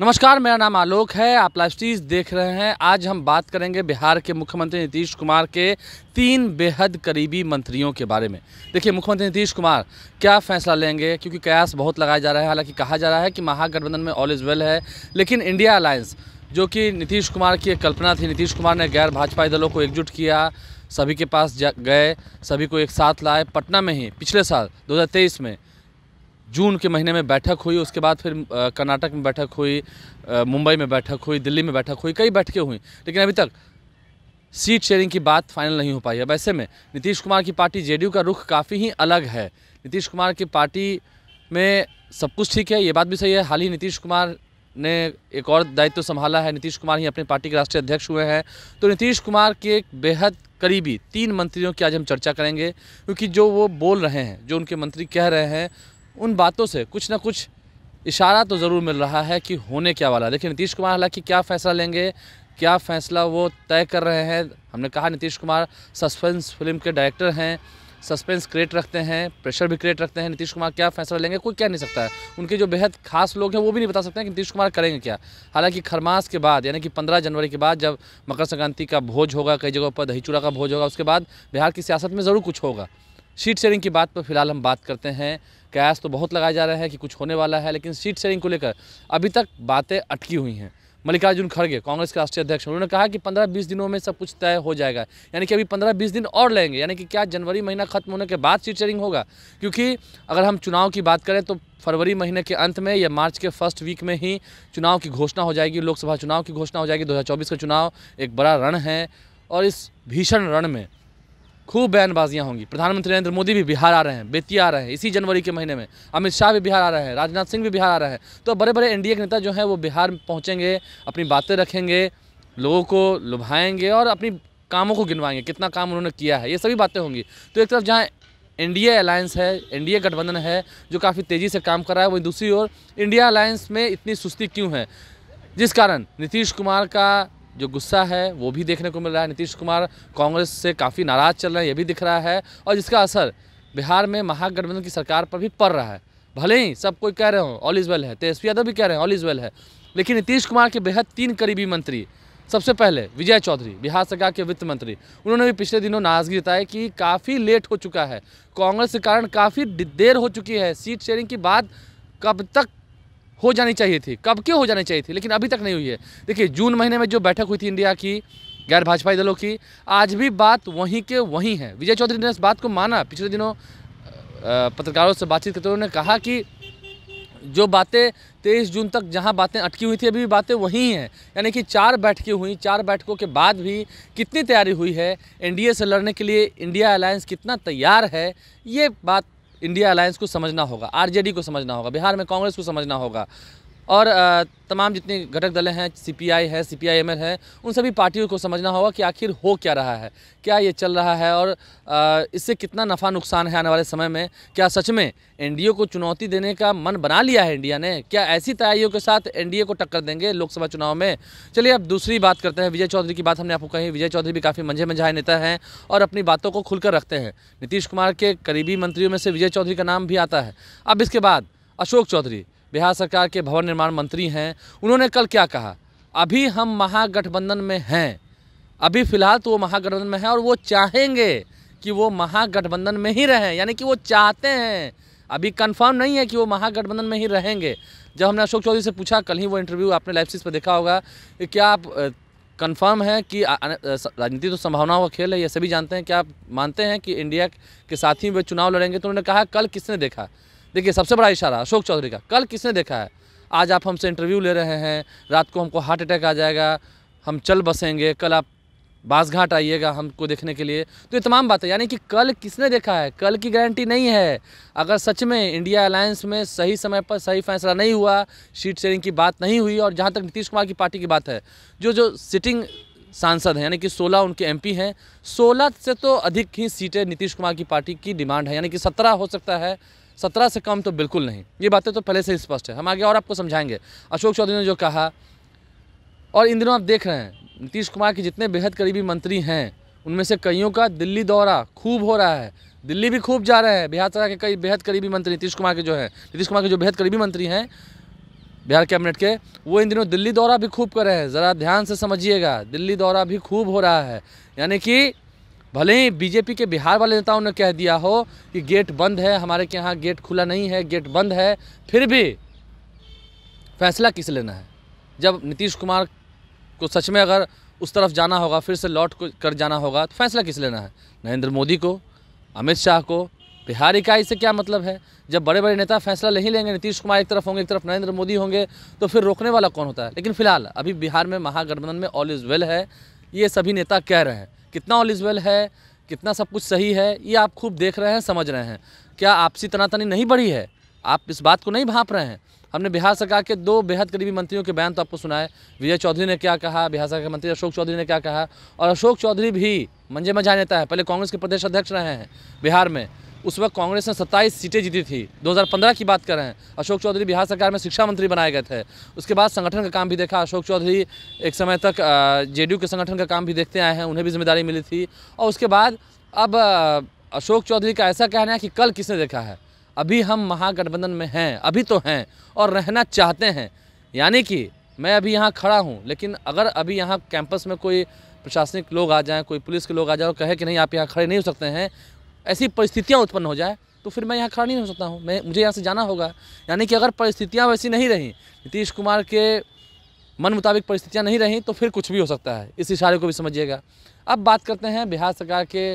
नमस्कार मेरा नाम आलोक है आप लाइव सीरीज देख रहे हैं आज हम बात करेंगे बिहार के मुख्यमंत्री नीतीश कुमार के तीन बेहद करीबी मंत्रियों के बारे में देखिए मुख्यमंत्री नीतीश कुमार क्या फैसला लेंगे क्योंकि कयास बहुत लगाया जा रहा है हालांकि कहा जा रहा है कि महागठबंधन में ऑल इज़ वेल है लेकिन इंडिया अलायंस जो कि नीतीश कुमार की एक कल्पना थी नीतीश कुमार ने गैर भाजपाई दलों को एकजुट किया सभी के पास गए सभी को एक साथ लाए पटना में ही पिछले साल दो में जून के महीने में बैठक हुई उसके बाद फिर कर्नाटक में बैठक हुई मुंबई में बैठक हुई दिल्ली में बैठक हुई कई बैठकें हुई लेकिन अभी तक सीट शेयरिंग की बात फाइनल नहीं हो पाई है वैसे में नीतीश कुमार की पार्टी जेडीयू का रुख काफ़ी ही अलग है नीतीश कुमार की पार्टी में सब कुछ ठीक है ये बात भी सही है हाल ही नीतीश कुमार ने एक और दायित्व तो संभाला है नीतीश कुमार ही अपनी पार्टी के राष्ट्रीय अध्यक्ष हुए हैं तो नीतीश कुमार के बेहद करीबी तीन मंत्रियों की आज हम चर्चा करेंगे क्योंकि जो वो बोल रहे हैं जो उनके मंत्री कह रहे हैं उन बातों से कुछ ना कुछ इशारा तो ज़रूर मिल रहा है कि होने क्या वाला है देखिए नीतीश कुमार हालांकि क्या फ़ैसला लेंगे क्या फ़ैसला वो तय कर रहे हैं हमने कहा नीतीश कुमार सस्पेंस फिल्म के डायरेक्टर हैं सस्पेंस क्रिएट रखते हैं प्रेशर भी क्रिएट रखते हैं नीतीश कुमार क्या फैसला लेंगे कोई कह नहीं सकता है उनके जो बेहद खास लोग हैं वो भी नहीं बता सकते हैं कि नीतीश कुमार करेंगे क्या हालांकि खरमास के बाद यानी कि 15 जनवरी के बाद जब मकर संक्रांति का भोज होगा कई जगहों पर दही चूड़ा का भोज होगा उसके बाद बिहार की सियासत में ज़रूर कुछ होगा सीट शेयरिंग की बात पर फिलहाल हम बात करते हैं कयास तो बहुत लगाया जा रहा है कि कुछ होने वाला है लेकिन सीट शेयरिंग को लेकर अभी तक बातें अटकी हुई हैं मल्लिकार्जुन खड़गे कांग्रेस के राष्ट्रीय अध्यक्ष उन्होंने कहा कि 15-20 दिनों में सब कुछ तय हो जाएगा यानी कि अभी 15-20 दिन और लेंगे यानी कि क्या जनवरी महीना खत्म होने के बाद सीट शेयरिंग होगा क्योंकि अगर हम चुनाव की बात करें तो फरवरी महीने के अंत में या मार्च के फर्स्ट वीक में ही चुनाव की घोषणा हो जाएगी लोकसभा चुनाव की घोषणा हो जाएगी दो का चुनाव एक बड़ा रण है और इस भीषण रण में खूब बयानबाजियाँ होंगी प्रधानमंत्री नरेंद्र मोदी भी बिहार आ रहे हैं बेती आ रहे हैं इसी जनवरी के महीने में अमित शाह भी बिहार आ रहे हैं राजनाथ सिंह भी बिहार आ रहे हैं तो बड़े बड़े एनडीए के नेता जो हैं वो बिहार पहुँचेंगे अपनी बातें रखेंगे लोगों को लुभाएंगे और अपनी कामों को गिनवाएंगे कितना काम उन्होंने किया है ये सभी बातें होंगी तो एक तरफ जहाँ एनडीए अलायंस है इंडिया गठबंधन है जो काफ़ी तेज़ी से काम कर रहा है वहीं दूसरी ओर इंडिया अलायंस में इतनी सुस्ती क्यों है जिस कारण नीतीश कुमार का जो गुस्सा है वो भी देखने को मिल रहा है नीतीश कुमार कांग्रेस से काफ़ी नाराज़ चल रहे हैं ये भी दिख रहा है और जिसका असर बिहार में महागठबंधन की सरकार पर भी पड़ रहा है भले ही सब कोई कह रहे हो ऑल इज़ वेल है तेजस्वी यादव भी कह रहे हैं ऑल इज़ वेल है लेकिन नीतीश कुमार के बेहद तीन करीबी मंत्री सबसे पहले विजय चौधरी बिहार सरकार के वित्त मंत्री उन्होंने भी पिछले दिनों नाराजगी जताई कि काफ़ी लेट हो चुका है कांग्रेस के कारण काफ़ी देर हो चुकी है सीट शेयरिंग की बात कब तक हो जानी चाहिए थी कब क्यों हो जानी चाहिए थी लेकिन अभी तक नहीं हुई है देखिए जून महीने में जो बैठक हुई थी इंडिया की गैर भाजपाई दलों की आज भी बात वहीं के वहीं है विजय चौधरी ने इस बात को माना पिछले दिनों पत्रकारों से बातचीत करते हुए उन्होंने कहा कि जो बातें तेईस जून तक जहां बातें अटकी हुई थी अभी भी बातें वहीं हैं यानी कि चार बैठकें हुई चार बैठकों के बाद भी कितनी तैयारी हुई है एनडीए से लड़ने के लिए इंडिया अलायंस कितना तैयार है ये बात इंडिया अलायंस को समझना होगा आरजेडी को समझना होगा बिहार में कांग्रेस को समझना होगा और तमाम जितने घटक दलें हैं सीपीआई है सीपीआईएमएल है उन सभी पार्टियों को समझना होगा कि आखिर हो क्या रहा है क्या ये चल रहा है और इससे कितना नफ़ा नुकसान है आने वाले समय में क्या सच में एनडीए को चुनौती देने का मन बना लिया है इंडिया ने क्या ऐसी तैयारियों के साथ एनडीए को टक्कर देंगे लोकसभा चुनाव में चलिए अब दूसरी बात करते हैं विजय चौधरी की बात हमने आपको कही विजय चौधरी भी काफ़ी मंझे मंझाए नेता हैं और अपनी बातों को खुलकर रखते हैं नीतीश कुमार के करीबी मंत्रियों में से विजय चौधरी का नाम भी आता है अब इसके बाद अशोक चौधरी बिहार सरकार के भवन निर्माण मंत्री हैं उन्होंने कल क्या कहा अभी हम महागठबंधन में हैं अभी फ़िलहाल तो वो महागठबंधन में हैं और वो चाहेंगे कि वो महागठबंधन में ही रहें यानी कि वो चाहते हैं अभी कंफर्म नहीं है कि वो महागठबंधन में ही रहेंगे जब हमने अशोक चौधरी से पूछा कल ही वो इंटरव्यू आपने लाइव सीज पर देखा होगा कि क्या आप कंफर्म है कि राजनीति तो संभावनाओं का खेल है ये सभी जानते हैं क्या आप मानते हैं कि इंडिया के साथ ही वे चुनाव लड़ेंगे तो उन्होंने कहा कल किसने देखा देखिए सबसे बड़ा इशारा अशोक चौधरी का कल किसने देखा है आज आप हमसे इंटरव्यू ले रहे हैं रात को हमको हार्ट अटैक आ जाएगा हम चल बसेंगे कल आप बासघाट आइएगा हमको देखने के लिए तो ये तमाम बातें यानी कि कल किसने देखा है कल की गारंटी नहीं है अगर सच में इंडिया अलायंस में सही समय पर सही फैसला नहीं हुआ सीट शेयरिंग की बात नहीं हुई और जहाँ तक नीतीश कुमार की पार्टी की बात है जो जो सिटिंग सांसद हैं यानी कि 16 उनके एमपी हैं 16 से तो अधिक ही सीटें नीतीश कुमार की पार्टी की डिमांड है यानी कि 17 हो सकता है सत्रह से कम तो बिल्कुल नहीं ये बातें तो पहले से ही स्पष्ट है हम आगे और आपको समझाएंगे अशोक चौधरी ने जो कहा और इन दिनों आप देख रहे हैं नीतीश कुमार के जितने बेहद करीबी मंत्री हैं उनमें से कईयों का दिल्ली दौरा खूब हो रहा है दिल्ली भी खूब जा रहे हैं बिहार सरकार के कई बेहद करीबी मंत्री नीतीश कुमार के जो हैं नीतीश कुमार के जो बेहद करीबी मंत्री हैं बिहार कैबिनेट के वो इन दिनों दिल्ली दौरा भी खूब कर रहे हैं ज़रा ध्यान से समझिएगा दिल्ली दौरा भी खूब हो रहा है यानी कि भले ही बीजेपी के बिहार वाले नेताओं ने कह दिया हो कि गेट बंद है हमारे के यहाँ गेट खुला नहीं है गेट बंद है फिर भी फैसला किस लेना है जब नीतीश कुमार को सच में अगर उस तरफ जाना होगा फिर से लौट कर जाना होगा तो फैसला किस लेना है नरेंद्र मोदी को अमित शाह को बिहार इकाई से क्या मतलब है जब बड़े बड़े नेता फैसला नहीं लेंगे नीतीश कुमार एक तरफ होंगे एक तरफ नरेंद्र मोदी होंगे तो फिर रोकने वाला कौन होता है लेकिन फिलहाल अभी बिहार में महागठबंधन में ऑल इज़ वेल है ये सभी नेता कह रहे हैं कितना ऑलिजबल है कितना सब कुछ सही है ये आप खूब देख रहे हैं समझ रहे हैं क्या आपसी तनातनी नहीं बढ़ी है आप इस बात को नहीं भाप रहे हैं हमने बिहार सरकार के दो बेहद करीबी मंत्रियों के बयान तो आपको सुनाए विजय चौधरी ने क्या कहा बिहार सरकार के मंत्री अशोक चौधरी ने क्या कहा और अशोक चौधरी भी मंजे मझा नेता है पहले कांग्रेस के प्रदेश अध्यक्ष रहे हैं बिहार में उस वक्त कांग्रेस ने सत्ताईस सीटें जीती थी 2015 की बात कर रहे हैं अशोक चौधरी बिहार सरकार में शिक्षा मंत्री बनाए गए थे उसके बाद संगठन का काम भी देखा अशोक चौधरी एक समय तक जेडीयू के संगठन का काम भी देखते आए हैं उन्हें भी जिम्मेदारी मिली थी और उसके बाद अब अशोक चौधरी का ऐसा कहना है कि कल किसने देखा है अभी हम महागठबंधन में हैं अभी तो हैं और रहना चाहते हैं यानी कि मैं अभी यहाँ खड़ा हूँ लेकिन अगर अभी यहाँ कैंपस में कोई प्रशासनिक लोग आ जाएं कोई पुलिस के लोग आ जाए और कहे कि नहीं आप यहाँ खड़े नहीं हो सकते हैं ऐसी परिस्थितियाँ उत्पन्न हो जाए तो फिर मैं यहाँ खड़ा नहीं हो सकता हूँ मैं मुझे यहाँ से जाना होगा यानी कि अगर परिस्थितियाँ वैसी नहीं रहीं नीतीश कुमार के मन मुताबिक परिस्थितियाँ नहीं रहीं तो फिर कुछ भी हो सकता है इस इशारे को भी समझिएगा अब बात करते हैं बिहार सरकार के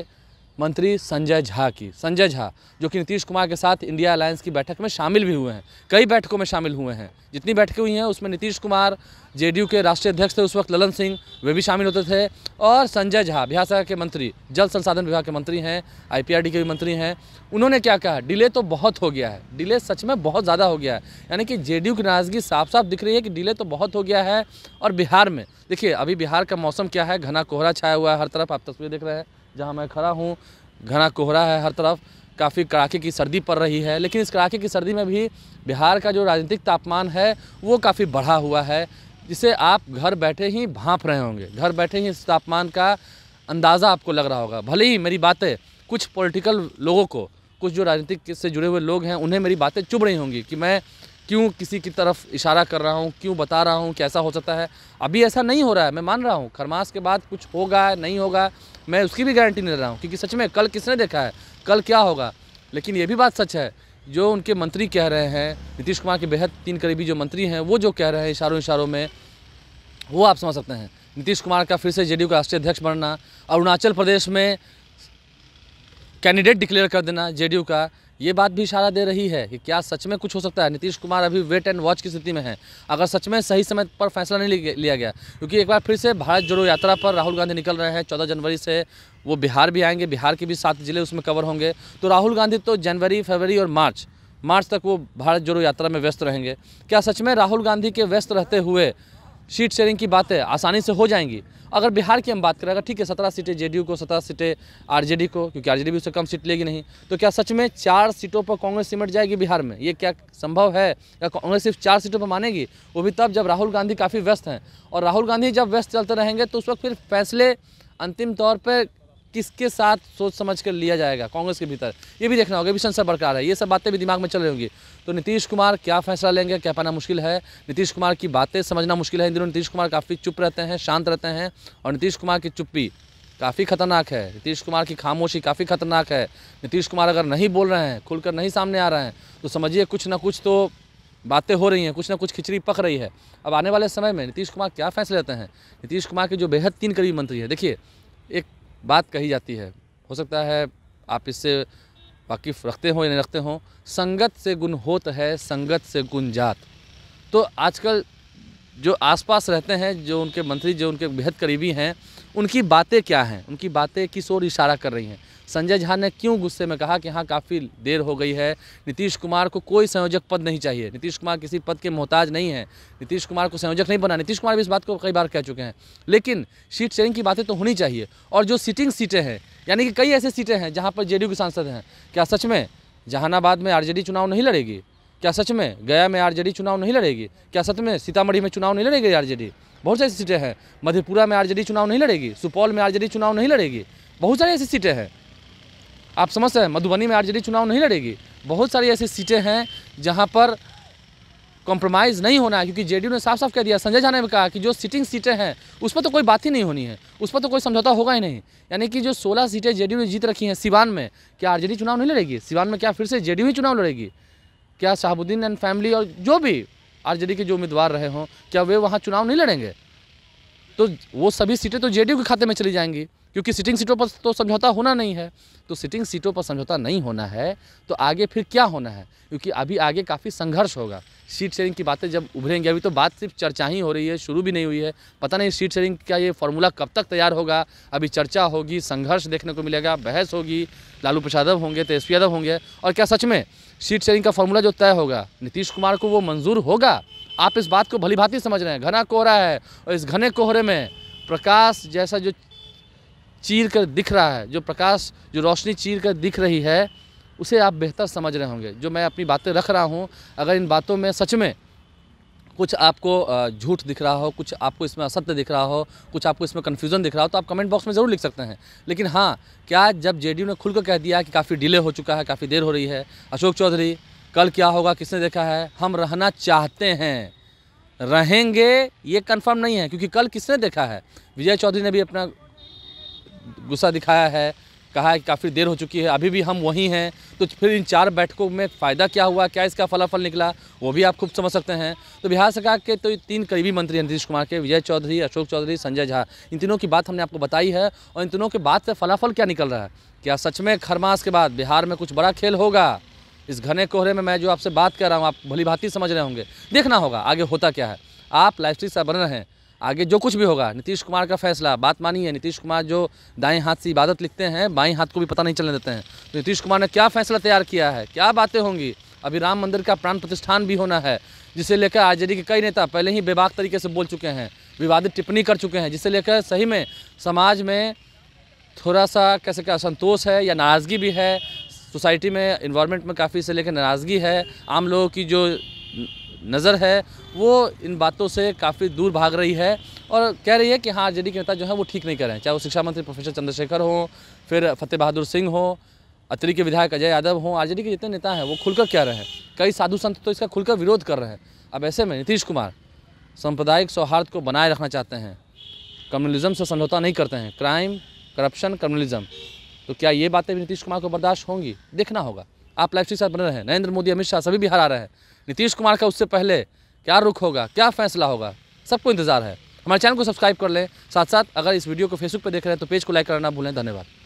मंत्री संजय झा की संजय झा जो कि नीतीश कुमार के साथ इंडिया अलायंस की बैठक में शामिल भी हुए हैं कई बैठकों में शामिल हुए हैं जितनी बैठकें हुई हैं उसमें नीतीश कुमार जेडीयू के राष्ट्रीय अध्यक्ष थे उस वक्त ललन सिंह वे भी शामिल होते थे और संजय झा बिहार सरकार के मंत्री जल संसाधन विभाग के मंत्री हैं आई के भी मंत्री हैं उन्होंने क्या कहा डिले तो बहुत हो गया है डिले सच में बहुत ज़्यादा हो गया है यानी कि जे की नाराज़गी साफ साफ दिख रही है कि डिले तो बहुत हो गया है और बिहार में देखिए अभी बिहार का मौसम क्या है घना कोहरा छाया हुआ है हर तरफ आप तस्वीर देख रहे हैं जहाँ मैं खड़ा हूँ घना कोहरा है हर तरफ काफ़ी कड़ाके की सर्दी पड़ रही है लेकिन इस कड़ाके की सर्दी में भी बिहार का जो राजनीतिक तापमान है वो काफ़ी बढ़ा हुआ है जिसे आप घर बैठे ही भाँप रहे होंगे घर बैठे ही इस तापमान का अंदाज़ा आपको लग रहा होगा भले ही मेरी बातें कुछ पॉलिटिकल लोगों को कुछ जो राजनीतिक से जुड़े हुए लोग हैं उन्हें मेरी बातें चुभ रही होंगी कि मैं क्यों किसी की तरफ इशारा कर रहा हूँ क्यों बता रहा हूँ कि ऐसा हो सकता है अभी ऐसा नहीं हो रहा है मैं मान रहा हूँ खरमास के बाद कुछ होगा नहीं होगा मैं उसकी भी गारंटी नहीं दे रहा हूँ क्योंकि सच में कल किसने देखा है कल क्या होगा लेकिन ये भी बात सच है जो उनके मंत्री कह रहे हैं नीतीश कुमार के बेहद तीन करीबी जो मंत्री हैं वो जो कह रहे हैं इशारों इशारों में वो आप समझ सकते हैं नीतीश कुमार का फिर से जेडीयू का राष्ट्रीय अध्यक्ष बनना अरुणाचल प्रदेश में कैंडिडेट डिक्लेयर कर देना जेडीयू का ये बात भी इशारा दे रही है कि क्या सच में कुछ हो सकता है नीतीश कुमार अभी वेट एंड वॉच की स्थिति में है अगर सच में सही समय पर फैसला नहीं लिया गया क्योंकि एक बार फिर से भारत जोड़ो यात्रा पर राहुल गांधी निकल रहे हैं चौदह जनवरी से वो बिहार भी आएंगे बिहार के भी सात जिले उसमें कवर होंगे तो राहुल गांधी तो जनवरी फरवरी और मार्च मार्च तक वो भारत जोड़ो यात्रा में व्यस्त रहेंगे क्या सच में राहुल गांधी के व्यस्त रहते हुए सीट शेयरिंग की बातें आसानी से हो जाएंगी अगर बिहार की हम बात करें अगर ठीक है सत्रह सीटें जेडीयू को सत्रह सीटें आरजेडी को क्योंकि आरजेडी भी उससे कम सीट लेगी नहीं तो क्या सच में चार सीटों पर कांग्रेस सिमट जाएगी बिहार में ये क्या संभव है या कांग्रेस सिर्फ चार सीटों पर मानेगी वो भी तब जब राहुल गांधी काफ़ी व्यस्त हैं और राहुल गांधी जब व्यस्त चलते रहेंगे तो उस वक्त फिर फैसले अंतिम तौर पर किसके साथ सोच समझ कर लिया जाएगा कांग्रेस के भीतर ये भी देखना होगा भी संसद बरकरार है ये सब बातें भी दिमाग में चल रही होंगी तो नीतीश कुमार क्या फैसला लेंगे क्या पाना मुश्किल है नीतीश कुमार की बातें समझना मुश्किल है इन दिनों नीतीश कुमार काफ़ी चुप रहते हैं शांत रहते हैं और नीतीश कुमार की चुप्पी काफ़ी खतरनाक है नीतीश कुमार की खामोशी काफ़ी खतरनाक है नीतीश कुमार अगर नहीं बोल रहे हैं खुलकर नहीं सामने आ रहे हैं तो समझिए कुछ ना कुछ तो बातें हो रही हैं कुछ ना कुछ खिचड़ी पक रही है अब आने वाले समय में नीतीश कुमार क्या फैसले लेते हैं नीतीश कुमार के जो बेहद तीन करीब मंत्री हैं देखिए एक बात कही जाती है हो सकता है आप इससे वाकिफ़ रखते हों या नहीं रखते हों संगत से गुण होत है संगत से गुण जात तो आजकल जो आसपास रहते हैं जो उनके मंत्री जो उनके बेहद करीबी हैं उनकी बातें क्या हैं उनकी बातें किस ओर इशारा कर रही हैं संजय झा ने क्यों गुस्से में कहा कि हाँ काफ़ी देर हो गई है नीतीश कुमार को कोई संयोजक पद नहीं चाहिए नीतीश कुमार किसी पद के मोहताज नहीं है नीतीश कुमार को संयोजक नहीं बना नीतीश कुमार भी इस बात को कई बार कह चुके हैं लेकिन सीट शेयरिंग की बातें तो होनी चाहिए और जो सीटिंग सीटें हैं यानी कि कई ऐसी सीटें हैं जहाँ पर जे के सांसद हैं क्या सच में जहानाबाद में आर चुनाव नहीं लड़ेगी क्या सच में गया में आरजेडी चुनाव नहीं लड़ेगी क्या सच में सीतामढ़ी में चुनाव नहीं लड़ेगी आरजेडी बहुत सारी सीटें हैं मधेपुरा में आरजेडी चुनाव नहीं लड़ेगी सुपौल में आरजेडी चुनाव नहीं लड़ेगी बहुत सारी ऐसी सीटें हैं आप समझ हैं मधुबनी में आरजेडी चुनाव नहीं लड़ेगी बहुत सारी ऐसी सीटें हैं जहाँ पर कॉम्प्रोमाइज़ नहीं होना है क्योंकि जेडीयू ने साफ साफ कह दिया संजय झा ने भी कहा कि जो सिटिंग सीटें हैं उस पर तो कोई बात ही नहीं होनी है उस पर तो कोई समझौता होगा ही नहीं यानी कि जो 16 सीटें जेडीयू ने जीत रखी हैं सिवान में क्या आरजेडी चुनाव नहीं लड़ेगी सिवान में क्या फिर से जेडीयू ही चुनाव लड़ेगी क्या शाहबुद्दीन एंड फैमिली और जो भी आर के जो उम्मीदवार रहे हों क्या वे वहाँ चुनाव नहीं लड़ेंगे तो वो सभी सीटें तो जेडीयू के खाते में चली जाएंगी क्योंकि सिटिंग सीटों पर तो समझौता होना नहीं है तो सिटिंग सीटों पर समझौता नहीं होना है तो आगे फिर क्या होना है क्योंकि अभी आगे काफ़ी संघर्ष होगा सीट शेयरिंग की बातें जब उभरेंगी अभी तो बात सिर्फ चर्चा ही हो रही है शुरू भी नहीं हुई है पता नहीं सीट शेयरिंग का ये फॉर्मूला कब तक तैयार होगा अभी चर्चा होगी संघर्ष देखने को मिलेगा बहस होगी लालू प्रसाद यादव होंगे तेजस्वी यादव होंगे और क्या सच में सीट शेयरिंग का फॉर्मूला जो तय होगा नीतीश कुमार को वो मंजूर होगा आप इस बात को भली भांति समझ रहे हैं घना कोहरा है और इस घने कोहरे में प्रकाश जैसा जो चीर कर दिख रहा है जो प्रकाश जो रोशनी चीर कर दिख रही है उसे आप बेहतर समझ रहे होंगे जो मैं अपनी बातें रख रहा हूँ अगर इन बातों में सच में कुछ आपको झूठ दिख रहा हो कुछ आपको इसमें असत्य दिख रहा हो कुछ आपको इसमें कन्फ्यूज़न दिख रहा हो तो आप कमेंट बॉक्स में ज़रूर लिख सकते हैं लेकिन हाँ क्या जब जे ने खुलकर कह दिया कि काफ़ी डिले हो चुका है काफ़ी देर हो रही है अशोक चौधरी कल क्या होगा किसने देखा है हम रहना चाहते हैं रहेंगे ये कंफर्म नहीं है क्योंकि कल किसने देखा है विजय चौधरी ने भी अपना गुस्सा दिखाया है कहा है कि काफ़ी देर हो चुकी है अभी भी हम वहीं हैं तो फिर इन चार बैठकों में फ़ायदा क्या हुआ क्या इसका फलाफल निकला वो भी आप खूब समझ सकते हैं तो बिहार सरकार के तो तीन करीबी मंत्री हैं नीतीश कुमार के विजय चौधरी अशोक चौधरी संजय झा इन तीनों की बात हमने आपको बताई है और इन तीनों के बाद से फलाफल क्या निकल रहा है क्या सच में खरमास के बाद बिहार में कुछ बड़ा खेल होगा इस घने कोहरे में मैं जो आपसे बात कर रहा हूँ आप भली भांति समझ रहे होंगे देखना होगा आगे होता क्या है आप लाइफ स्टील से बन रहे हैं आगे जो कुछ भी होगा नीतीश कुमार का फैसला बात मानी है नीतीश कुमार जो दाएं हाथ से इबादत लिखते हैं बाएं हाथ को भी पता नहीं चलने देते हैं तो नीतीश कुमार ने क्या फैसला तैयार किया है क्या बातें होंगी अभी राम मंदिर का प्राण प्रतिष्ठान भी होना है जिसे लेकर आरजेडी के कई नेता पहले ही बेबाक तरीके से बोल चुके हैं विवादित टिप्पणी कर चुके हैं जिसे लेकर सही में समाज में थोड़ा सा कैसे क्या संतोष है या नाराज़गी भी है सोसाइटी में इन्वायरमेंट में काफ़ी से लेकर नाराज़गी है आम लोगों की जो नज़र है वो इन बातों से काफ़ी दूर भाग रही है और कह रही है कि हाँ आर के नेता जो है वो ठीक नहीं कर रहे हैं चाहे वो शिक्षा मंत्री प्रोफेसर चंद्रशेखर हों फिर फतेह बहादुर सिंह हो अतरी के विधायक अजय यादव हों आर के जितने नेता हैं वो खुलकर क्या रहे हैं कई साधु संत तो इसका खुलकर विरोध कर रहे हैं अब ऐसे में नीतीश कुमार सांप्रदायिक सौहार्द को बनाए रखना चाहते हैं कम्युनलिज्म से समझौता नहीं करते हैं क्राइम करप्शन कम्युनलिज्म तो क्या ये बातें भी नीतीश कुमार को बर्दाश्त होंगी देखना होगा आप लाइफ के साथ बने रहे नरेंद्र मोदी अमित शाह सभी बिहार आ रहे हैं नीतीश कुमार का उससे पहले क्या रुख होगा क्या फैसला होगा सबको इंतजार है हमारे चैनल को सब्सक्राइब कर लें साथ साथ अगर इस वीडियो को फेसबुक पर देख रहे हैं तो पेज को लाइक करना भूलें धन्यवाद